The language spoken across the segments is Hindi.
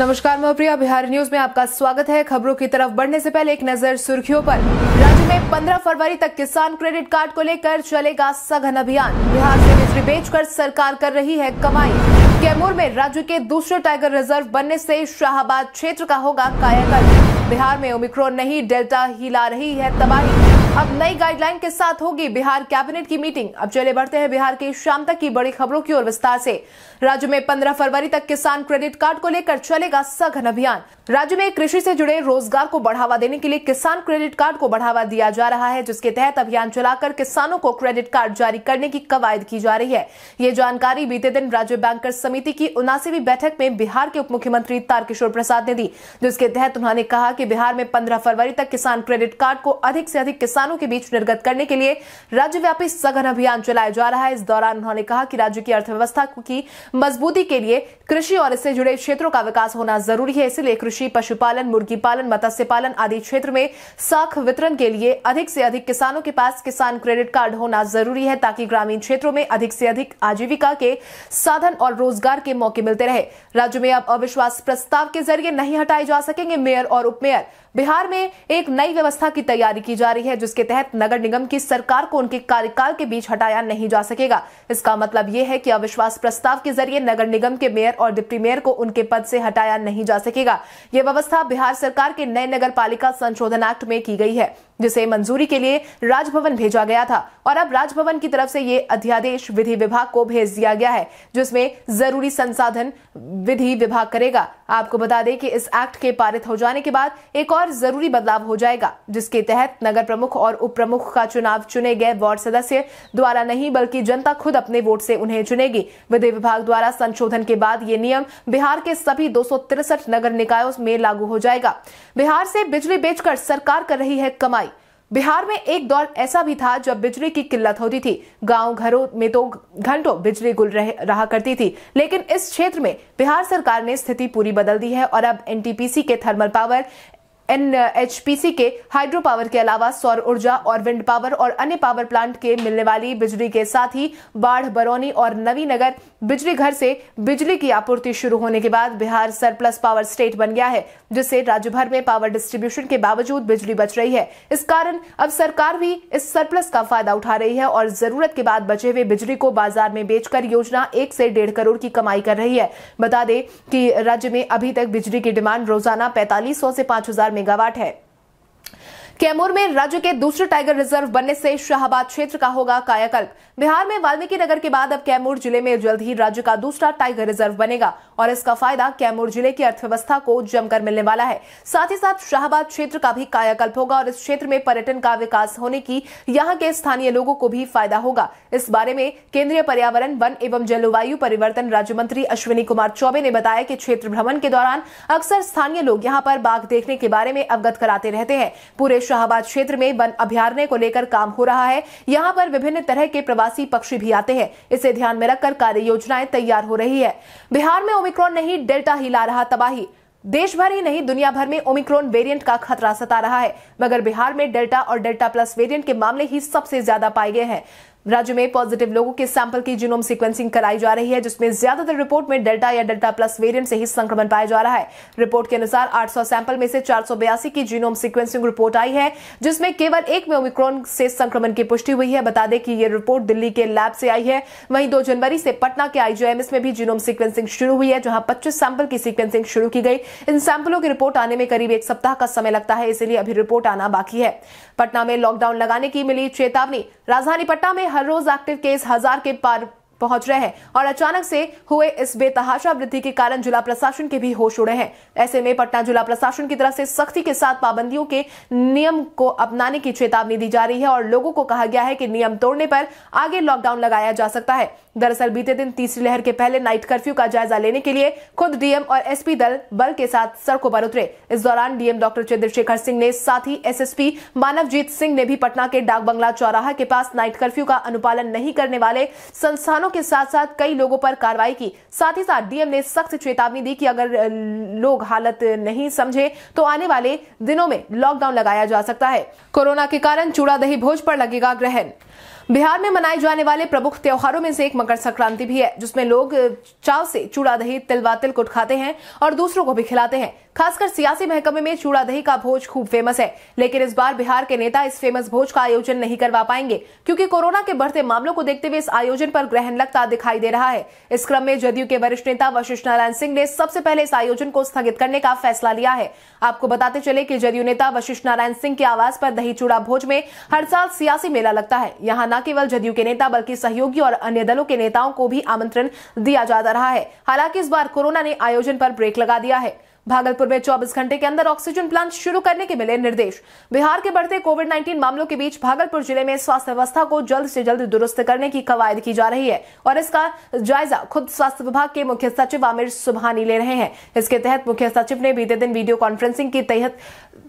नमस्कार प्रिया बिहार न्यूज में आपका स्वागत है खबरों की तरफ बढ़ने से पहले एक नजर सुर्खियों पर राज्य में 15 फरवरी तक किसान क्रेडिट कार्ड को लेकर चलेगा सघन अभियान बिहार से बिजली बेचकर सरकार कर रही है कमाई कैमूर में राज्य के दूसरे टाइगर रिजर्व बनने से शाहबाद क्षेत्र का होगा कायाकल्प बिहार में ओमिक्रोन नहीं डेल्टा ही ला रही है तबाही अब नई गाइडलाइन के साथ होगी बिहार कैबिनेट की मीटिंग अब चले बढ़ते हैं बिहार की शाम तक की बड़ी खबरों की ओर विस्तार से राज्य में 15 फरवरी तक किसान क्रेडिट कार्ड को लेकर चलेगा सघन अभियान राज्य में कृषि से जुड़े रोजगार को बढ़ावा देने के लिए किसान क्रेडिट कार्ड को बढ़ावा दिया जा रहा है जिसके तहत अभियान चलाकर किसानों को क्रेडिट कार्ड जारी करने की कवायद की जा रही है ये जानकारी बीते दिन राज्य बैंकर समिति की उनासीवी बैठक में बिहार के उप मुख्यमंत्री तारकिशोर प्रसाद ने दी जिसके तहत उन्होंने कहा कि बिहार में पंद्रह फरवरी तक किसान क्रेडिट कार्ड को अधिक से अधिक किसान किसानों के बीच निर्गत करने के लिए राज्यव्यापी सघन अभियान चलाया जा रहा है इस दौरान उन्होंने कहा कि राज्य की अर्थव्यवस्था की मजबूती के लिए कृषि और इससे जुड़े क्षेत्रों का विकास होना जरूरी है इसलिए कृषि पशुपालन मुर्गी पालन मत्स्य पालन आदि क्षेत्र में साख वितरण के लिए अधिक से अधिक किसानों के पास किसान क्रेडिट कार्ड होना जरूरी है ताकि ग्रामीण क्षेत्रों में अधिक से अधिक आजीविका के साधन और रोजगार के मौके मिलते रहे राज्य में अब अविश्वास प्रस्ताव के जरिए नहीं हटाए जा सकेंगे मेयर और उपमेयर बिहार में एक नई व्यवस्था की तैयारी की जा रही है जिसके जिसके तहत नगर निगम की सरकार को उनके कार्यकाल के बीच हटाया नहीं जा सकेगा इसका मतलब ये है कि अविश्वास प्रस्ताव के जरिए नगर निगम के मेयर और डिप्टी मेयर को उनके पद से हटाया नहीं जा सकेगा ये व्यवस्था बिहार सरकार के नए नगर संशोधन एक्ट में की गई है जिसे मंजूरी के लिए राजभवन भेजा गया था और अब राजभवन की तरफ से ये अध्यादेश विधि विभाग को भेज दिया गया है जिसमें जरूरी संसाधन विधि विभाग करेगा आपको बता दें कि इस एक्ट के पारित हो जाने के बाद एक और जरूरी बदलाव हो जाएगा जिसके तहत नगर प्रमुख और उप प्रमुख का चुनाव चुने गए वार्ड सदस्य द्वारा नहीं बल्कि जनता खुद अपने वोट से उन्हें चुनेगी विधि विभाग द्वारा संशोधन के बाद ये नियम बिहार के सभी दो नगर निकायों में लागू हो जाएगा बिहार से बिजली बेचकर सरकार कर रही है कमाई बिहार में एक दौर ऐसा भी था जब बिजली की किल्लत होती थी गांव घरों में तो घंटों बिजली गुल रह, रहा करती थी लेकिन इस क्षेत्र में बिहार सरकार ने स्थिति पूरी बदल दी है और अब एनटीपीसी के थर्मल पावर एनएचपीसी के हाइड्रो पावर के अलावा सौर ऊर्जा और विंड पावर और अन्य पावर प्लांट के मिलने वाली बिजली के साथ ही बाढ़ बरौनी और नवीनगर बिजली घर से बिजली की आपूर्ति शुरू होने के बाद बिहार सरप्लस पावर स्टेट बन गया है जिससे राज्य भर में पावर डिस्ट्रीब्यूशन के बावजूद बिजली बच रही है इस कारण अब सरकार भी इस सरप्लस का फायदा उठा रही है और जरूरत के बाद बचे हुए बिजली को बाजार में बेचकर योजना एक से डेढ़ करोड़ की कमाई कर रही है बता दें कि राज्य में अभी तक बिजली की डिमांड रोजाना पैंतालीस सौ से पांच हजार मेगावाट है कैमूर में राज्य के दूसरे टाइगर रिजर्व बनने से शाहबाद क्षेत्र का होगा कायाकल्प बिहार में वाल्मीकि नगर के बाद अब कैमूर जिले में जल्द ही राज्य का दूसरा टाइगर रिजर्व बनेगा और इसका फायदा कैमूर जिले की अर्थव्यवस्था को जमकर मिलने वाला है साथ ही साथ शाहबाद क्षेत्र का भी कायाकल्प होगा और इस क्षेत्र में पर्यटन का विकास होने की यहाँ के स्थानीय लोगों को भी फायदा होगा इस बारे में केंद्रीय पर्यावरण वन एवं जलवायु परिवर्तन राज्य मंत्री अश्विनी कुमार चौबे ने बताया कि क्षेत्र भ्रमण के दौरान अक्सर स्थानीय लोग यहाँ पर बाघ देखने के बारे में अवगत कराते रहते हैं पूरे शाहबाद क्षेत्र में वन अभ्यारण्य को लेकर काम हो रहा है यहाँ पर विभिन्न तरह के प्रवासी पक्षी भी आते हैं इसे ध्यान में रखकर कार्य योजनाएं तैयार हो रही है बिहार में ओमिक्रॉन नहीं डेल्टा ही ला रहा तबाही देश भर ही नहीं दुनिया भर में ओमिक्रॉन वेरिएंट का खतरा सता रहा है मगर बिहार में डेल्टा और डेल्टा प्लस वेरिएंट के मामले ही सबसे ज्यादा पाए गए हैं राज्य में पॉजिटिव लोगों के सैंपल की जीनोम सीक्वेंसिंग कराई जा रही है जिसमें ज्यादातर रिपोर्ट में डेल्टा या डेल्टा प्लस वेरिएंट से ही संक्रमण पाया जा रहा है रिपोर्ट के अनुसार 800 सैंपल में से चार की जीनोम सीक्वेंसिंग रिपोर्ट आई है जिसमें केवल एक में ओमिक्रॉन से संक्रमण की पुष्टि हुई है बता दें कि यह रिपोर्ट दिल्ली के लैब से आई है वहीं दो जनवरी से पटना के आईजीएमएस में भी जीनोम सिक्वेंसिंग शुरू हुई है जहां पच्चीस सैंपल की सीक्वेंसिंग शुरू की गई इन सैंपलों की रिपोर्ट आने में करीब एक सप्ताह का समय लगता है इसलिए अभी रिपोर्ट आना बाकी है पटना में लॉकडाउन लगाने की मिली चेतावनी राजधानी पटना में हर रोज एक्टिव केस हजार के पार पहुंच रहे हैं और अचानक से हुए इस बेतहाशा वृद्धि के कारण जिला प्रशासन के भी होश उड़े हैं ऐसे में पटना जिला प्रशासन की तरफ से सख्ती के साथ पाबंदियों के नियम को अपनाने की चेतावनी दी जा रही है और लोगों को कहा गया है कि नियम तोड़ने पर आगे लॉकडाउन लगाया जा सकता है दरअसल बीते दिन तीसरी लहर के पहले नाइट कर्फ्यू का जायजा लेने के लिए खुद डीएम और एसपी दल बल के साथ सड़कों पर उतरे इस दौरान डीएम डॉक्टर चंद्रशेखर सिंह ने साथ ही एसएसपी मानवजीत सिंह ने भी पटना के डाक बंगला चौराहा के पास नाइट कर्फ्यू का अनुपालन नहीं करने वाले संस्थानों के साथ साथ कई लोगों पर कार्रवाई की साथ ही साथ डीएम ने सख्त चेतावनी दी कि अगर लोग हालत नहीं समझे तो आने वाले दिनों में लॉकडाउन लगाया जा सकता है कोरोना के कारण चूड़ा दही भोज पर लगेगा ग्रहण बिहार में मनाए जाने वाले प्रमुख त्योहारों में से एक मकर संक्रांति भी है जिसमें लोग चाव से चूड़ा दही तिलवा तिल कुट खाते हैं और दूसरों को भी खिलाते हैं खासकर सियासी महकमे में चूड़ा दही का भोज खूब फेमस है लेकिन इस बार बिहार के नेता इस फेमस भोज का आयोजन नहीं करवा पाएंगे क्योंकि कोरोना के बढ़ते मामलों को देखते हुए इस आयोजन पर ग्रहण लगता दिखाई दे रहा है इस क्रम में जदयू के वरिष्ठ नेता वशिष्ठ नारायण सिंह ने सबसे पहले इस आयोजन को स्थगित करने का फैसला लिया है आपको बताते चले की जदयू नेता वशिष्ठ नारायण सिंह के आवास पर दही चूड़ा भोज में हर साल सियासी मेला लगता है यहाँ न केवल जदयू के नेता बल्कि सहयोगी और अन्य दलों के नेताओं को भी आमंत्रण दिया जा रहा है हालांकि इस बार कोरोना ने आयोजन पर ब्रेक लगा दिया है भागलपुर में 24 घंटे के अंदर ऑक्सीजन प्लांट शुरू करने के मिले निर्देश बिहार के बढ़ते कोविड 19 मामलों के बीच भागलपुर जिले में स्वास्थ्य व्यवस्था को जल्द से जल्द दुरुस्त करने की कवायद की जा रही है और इसका जायजा खुद स्वास्थ्य विभाग के मुख्य सचिव आमिर सुबहानी ले रहे हैं इसके तहत मुख्य सचिव ने बीते दिन वीडियो कॉन्फ्रेंसिंग की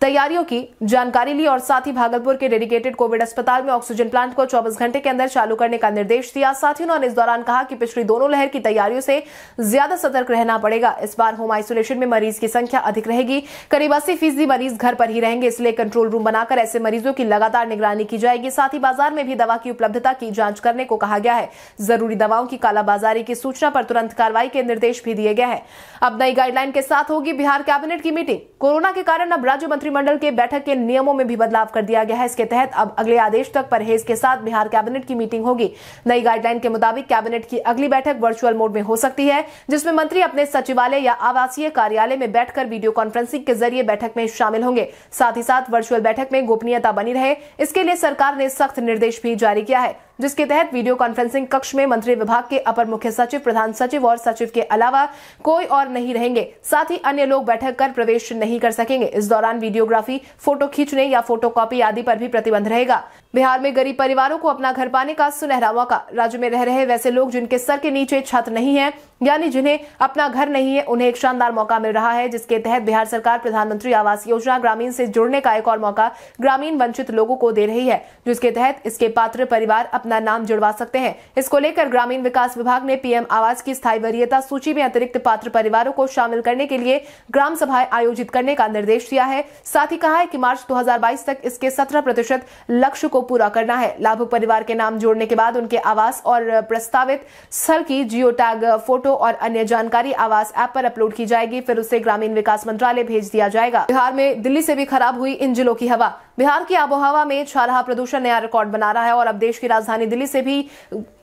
तैयारियों की जानकारी ली और साथ ही भागलपुर के डेडिकेटेड कोविड अस्पताल में ऑक्सीजन प्लांट को चौबीस घंटे के अंदर चालू करने का निर्देश दिया साथ ही उन्होंने इस दौरान कहा कि पिछली दोनों लहर की तैयारियों से ज्यादा सतर्क रहना पड़ेगा इस बार होम आइसोलेशन में मरीज की संख्या अधिक रहेगी करीब अस्सी फीसदी मरीज घर पर ही रहेंगे इसलिए कंट्रोल रूम बनाकर ऐसे मरीजों की लगातार निगरानी की जाएगी साथ ही बाजार में भी दवा की उपलब्धता की जांच करने को कहा गया है जरूरी दवाओं की कालाबाजारी की सूचना पर तुरंत कार्रवाई के निर्देश भी दिए गए हैं अब नई गाइडलाइन के साथ होगी बिहार कैबिनेट की मीटिंग कोरोना के कारण अब राज्य मंत्रिमंडल के बैठक के नियमों में भी बदलाव कर दिया गया है इसके तहत अब अगले आदेश तक परहेज के साथ बिहार कैबिनेट की मीटिंग होगी नई गाइडलाइन के मुताबिक कैबिनेट की अगली बैठक वर्चुअल मोड में हो सकती है जिसमें मंत्री अपने सचिवालय या आवासीय कार्यालय में बैठकर वीडियो कॉन्फ्रेंसिंग के जरिए बैठक में शामिल होंगे साथ ही साथ वर्चुअल बैठक में गोपनीयता बनी रहे इसके लिए सरकार ने सख्त निर्देश भी जारी किया है जिसके तहत वीडियो कॉन्फ्रेंसिंग कक्ष में मंत्री विभाग के अपर मुख्य सचिव प्रधान सचिव और सचिव के अलावा कोई और नहीं रहेंगे साथ ही अन्य लोग बैठक कर प्रवेश नहीं कर सकेंगे इस दौरान वीडियोग्राफी फोटो खींचने या फोटो कॉपी आदि पर भी प्रतिबंध रहेगा बिहार में गरीब परिवारों को अपना घर पाने का सुनहरा मौका राज्य में रह रहे वैसे लोग जिनके सर के नीचे छत नहीं है यानी जिन्हें अपना घर नहीं है उन्हें एक शानदार मौका मिल रहा है जिसके तहत बिहार सरकार प्रधानमंत्री आवास योजना ग्रामीण से जुड़ने का एक और मौका ग्रामीण वंचित लोगों को दे रही है जिसके तहत इसके पात्र परिवार अपना नाम जुड़वा सकते हैं इसको लेकर ग्रामीण विकास विभाग ने पीएम आवास की स्थायी वरीयता सूची में अतिरिक्त पात्र परिवारों को शामिल करने के लिए ग्राम सभाएं आयोजित करने का निर्देश दिया है साथ ही कहा है कि मार्च 2022 तक इसके 17 प्रतिशत लक्ष्य को पूरा करना है लाभुक परिवार के नाम जोड़ने के बाद उनके आवास और प्रस्तावित स्थल की जियो टैग फोटो और अन्य जानकारी आवास ऐप पर अपलोड की जाएगी फिर उसे ग्रामीण विकास मंत्रालय भेज दिया जाएगा बिहार में दिल्ली से भी खराब हुई इन जिलों की हवा बिहार की आबोहवा में छा रहा प्रदूषण नया रिकॉर्ड बना रहा है और अब देश की राजधानी दिल्ली से भी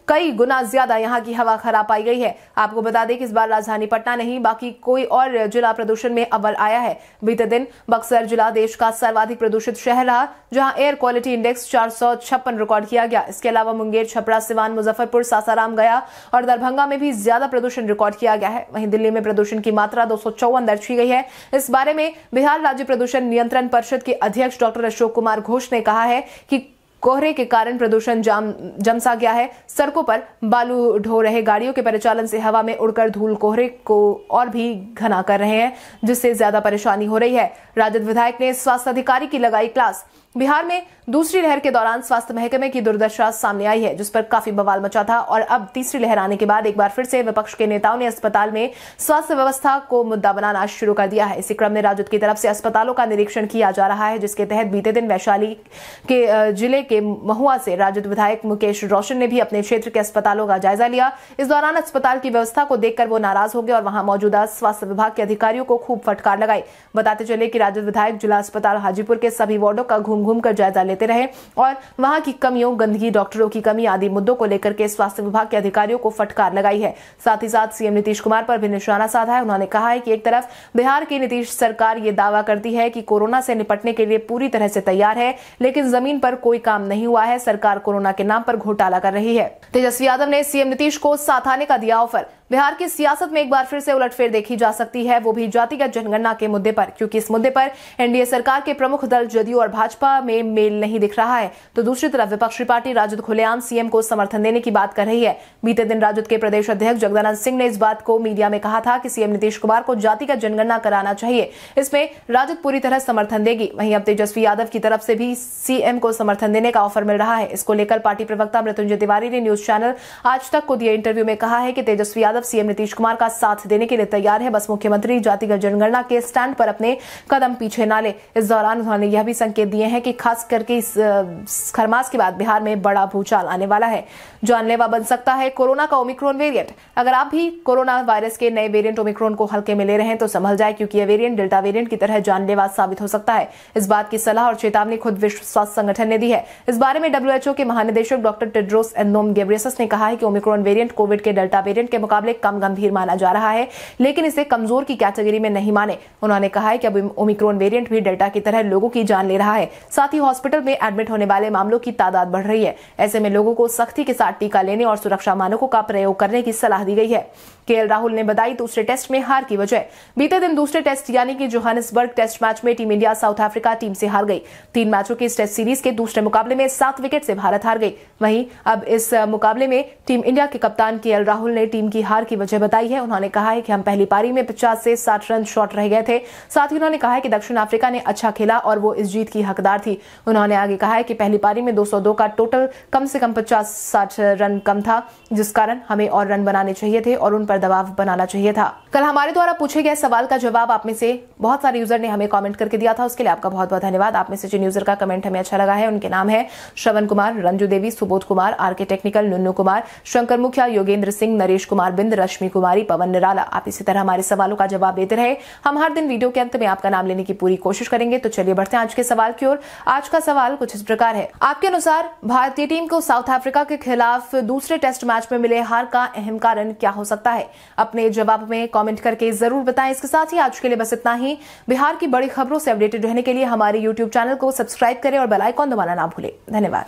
कई गुना ज्यादा यहाँ की हवा खराब पाई गई है आपको बता दें कि इस बार राजधानी पटना नहीं बाकी कोई और जिला प्रदूषण में अव्वल आया है बीते दिन बक्सर जिला देश का सर्वाधिक प्रदूषित शहर रहा जहां एयर क्वालिटी इंडेक्स चार रिकॉर्ड किया गया इसके अलावा मुंगेर छपरा सिवान मुजफ्फरपुर सासाराम गया और दरभंगा में भी ज्यादा प्रदूषण रिकॉर्ड किया गया है वहीं दिल्ली में प्रदूषण की मात्रा दो दर्ज की गई है इस बारे में बिहार राज्य प्रदूषण नियंत्रण परिषद के अध्यक्ष डॉक्टर अशोक कुमार घोष ने कहा है कि कोहरे के कारण प्रदूषण जाम जमसा गया है सड़कों पर बालू ढो रहे गाड़ियों के परिचालन से हवा में उड़कर धूल कोहरे को और भी घना कर रहे हैं जिससे ज्यादा परेशानी हो रही है राजद विधायक ने स्वास्थ्य अधिकारी की लगाई क्लास बिहार में दूसरी लहर के दौरान स्वास्थ्य महकमे की दुर्दशा सामने आई है जिस पर काफी बवाल मचा था और अब तीसरी लहर आने के बाद एक बार फिर से विपक्ष के नेताओं ने अस्पताल में स्वास्थ्य व्यवस्था को मुद्दा बनाना शुरू कर दिया है इसी क्रम में राजद की तरफ से अस्पतालों का निरीक्षण किया जा रहा है जिसके तहत बीते दिन वैशाली के जिले के महुआ से राजद विधायक मुकेश रोशन ने भी अपने क्षेत्र के अस्पतालों का जायजा लिया इस दौरान अस्पताल की व्यवस्था को देखकर वो नाराज हो गए और वहां मौजूदा स्वास्थ्य विभाग के अधिकारियों को खूब फटकार लगाई बताते चले कि राजद विधायक जिला अस्पताल हाजीपुर के सभी वार्डो का घूम घूम घूम कर जायजा लेते रहे और वहां की कमियों गंदगी डॉक्टरों की कमी आदि मुद्दों को लेकर के स्वास्थ्य विभाग के अधिकारियों को फटकार लगाई है साथ ही साथ सीएम नीतीश कुमार पर भी निशाना साधा है उन्होंने कहा है कि एक तरफ बिहार की नीतीश सरकार ये दावा करती है कि कोरोना से निपटने के लिए पूरी तरह से तैयार है लेकिन जमीन पर कोई काम नहीं हुआ है सरकार कोरोना के नाम पर घोटाला कर रही है तेजस्वी यादव ने सीएम नीतीश को साथाने का दिया ऑफर बिहार की सियासत में एक बार फिर से उलटफेर देखी जा सकती है वो भी जातिगत जनगणना के मुद्दे पर क्योंकि इस मुद्दे पर एनडीए सरकार के प्रमुख दल जदयू और भाजपा में मेल नहीं दिख रहा है तो दूसरी तरफ विपक्षी पार्टी राजद खुलेआम सीएम को समर्थन देने की बात कर रही है बीते दिन राजद के प्रदेश अध्यक्ष जगदानंद सिंह ने इस बात को मीडिया में कहा था कि सीएम नीतीश कुमार को जातिगत जनगणना कराना चाहिए इसमें राजद पूरी तरह समर्थन देगी वहीं अब तेजस्वी यादव की तरफ से भी सीएम को समर्थन देने का ऑफर मिल रहा है इसको लेकर पार्टी प्रवक्ता मृत्युंजय तिवारी ने न्यूज चैनल आज तक को दिए इंटरव्यू में कहा है कि तेजस्वी यादव यादव सीएम नीतीश कुमार का साथ देने के लिए तैयार है बस मुख्यमंत्री जातिगत जनगणना के स्टैंड पर अपने कदम पीछे ना ले इस दौरान उन्होंने यह भी संकेत दिए हैं कि खास करके इस खरमास के बाद बिहार में बड़ा भूचाल आने वाला है जानलेवा बन सकता है कोरोना का ओमिक्रोन वेरियंट अगर आप भी कोरोना वायरस के नए वेरियंट ओमिक्रोन को हल्के में ले रहे हैं तो संभल जाए क्योंकि यह वेरियंट डेल्टा वेरियंट की तरह जानलेवा साबित हो सकता है इस बात की सलाह और चेतावनी खुद विश्व स्वास्थ्य संगठन ने दी है इस बारे में डब्ल्यूएचओ के महानिदेशक डॉक्टर टेड्रोस एंडोम गेब्रियस ने कहा है कि ओमिक्रोन वेरिएंट कोविड के डेल्टा वेरिएंट के मुकाबले मामले कम गंभीर माना जा रहा है लेकिन इसे कमजोर की कैटेगरी में नहीं माने उन्होंने कहा है कि अब ओमिक्रोन वेरिएंट भी डेल्टा की तरह लोगों की जान ले रहा है साथ ही हॉस्पिटल में एडमिट होने वाले मामलों की तादाद बढ़ रही है ऐसे में लोगों को सख्ती के साथ टीका लेने और सुरक्षा मानकों का प्रयोग करने की सलाह दी गई है के राहुल ने बताई दूसरे टेस्ट में हार की वजह बीते दिन दूसरे टेस्ट यानी कि जोहानिसबर्ग टेस्ट मैच में team India South Africa team से हार गई तीन मैचों की इस टेस्ट सीरीज के दूसरे मुकाबले में सात विकेट से भारत हार गई वहीं अब इस मुकाबले में टीम इंडिया के कप्तान के राहुल ने टीम की हार की वजह बताई है उन्होंने कहा है कि हम पहली पारी में पचास से साठ रन शॉर्ट रह गए थे साथ ही उन्होंने कहा है कि दक्षिण अफ्रीका ने अच्छा खेला और वो इस जीत की हकदार थी उन्होंने आगे कहा है कि पहली पारी में 202 का टोटल कम से कम पचास साठ रन कम था जिस कारण हमें और रन बनाने चाहिए थे और उन पर दबाव बनाना चाहिए था कल हमारे द्वारा पूछे गए सवाल का जवाब आप में से बहुत सारे यूजर ने हमें कमेंट करके दिया था उसके लिए आपका बहुत बहुत धन्यवाद आप में से जिन यूजर का कमेंट हमें अच्छा लगा है उनके नाम है Shravan Kumar Ranju Devi Subodh Kumar R K technical Nunnu Kumar Shankar Mukhiya Yogendra Singh Naresh Kumar Arvind रश्मि कुमारी पवन निराला आप इसी तरह हमारे सवालों का जवाब देते रहे हम हर दिन वीडियो के अंत में आपका नाम लेने की पूरी कोशिश करेंगे तो चलिए बढ़ते हैं आज के सवाल की ओर आज का सवाल कुछ इस प्रकार है आपके अनुसार भारतीय टीम को साउथ अफ्रीका के खिलाफ दूसरे टेस्ट मैच में मिले हार का अहम कारण क्या हो सकता है अपने जवाब में कॉमेंट करके जरूर बताएं इसके साथ ही आज के लिए बस इतना ही बिहार की बड़ी खबरों से अपडेटेड रहने के लिए हमारे यूट्यूब चैनल को सब्सक्राइब करें और बेलाइकॉन दबाना ना भूलें धन्यवाद